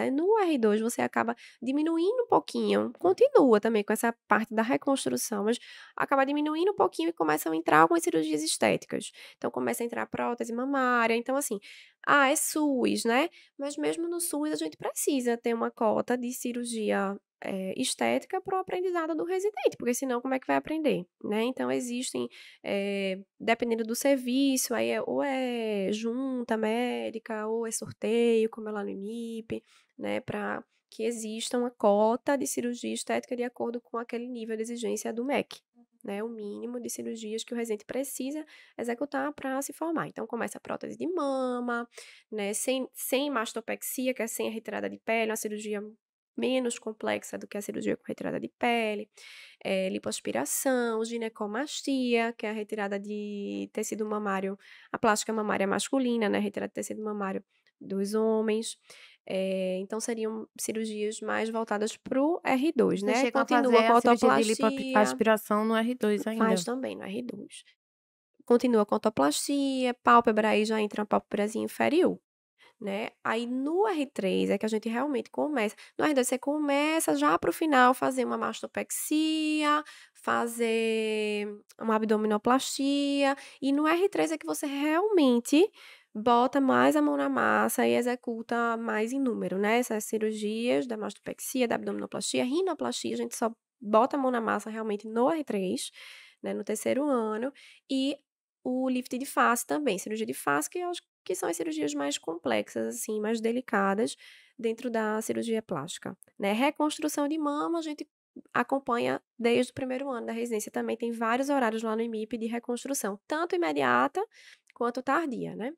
Aí no R2 você acaba diminuindo um pouquinho, continua também com essa parte da reconstrução, mas acaba diminuindo um pouquinho e começam a entrar algumas cirurgias estéticas. Então começa a entrar prótese mamária, então assim, ah, é SUS, né? Mas mesmo no SUS a gente precisa ter uma cota de cirurgia é, estética para o aprendizado do residente, porque senão como é que vai aprender, né? Então existem, é, dependendo do serviço, aí é, ou é junta médica, ou é sorteio, como é lá no IMIP, né? Para que exista uma cota de cirurgia estética de acordo com aquele nível de exigência do MEC, né, o mínimo de cirurgias que o residente precisa executar para se formar. Então, começa a prótese de mama, né, sem, sem mastopexia, que é sem a retirada de pele, uma cirurgia menos complexa do que a cirurgia com retirada de pele, é, lipoaspiração, ginecomastia, que é a retirada de tecido mamário, a plástica mamária masculina, né, retirada de tecido mamário dos homens. É, então seriam cirurgias mais voltadas para o R2, né? Continua a, a autoplastia. De aspiração no R2 ainda. Faz também no R2. Continua com a autoplastia, pálpebra aí já entra uma pálpebrazinha inferior, né? Aí no R3 é que a gente realmente começa. No R2 você começa já para o final fazer uma mastopexia, fazer uma abdominoplastia. E no R3 é que você realmente bota mais a mão na massa e executa mais em número, né? Essas cirurgias da mastopexia, da abdominoplastia, rinoplastia, a gente só bota a mão na massa realmente no R3, né? No terceiro ano. E o lift de face também, cirurgia de face, que eu acho que são as cirurgias mais complexas, assim, mais delicadas dentro da cirurgia plástica. Né? Reconstrução de mama, a gente acompanha desde o primeiro ano da residência. Também tem vários horários lá no IMIP de reconstrução, tanto imediata quanto tardia, né?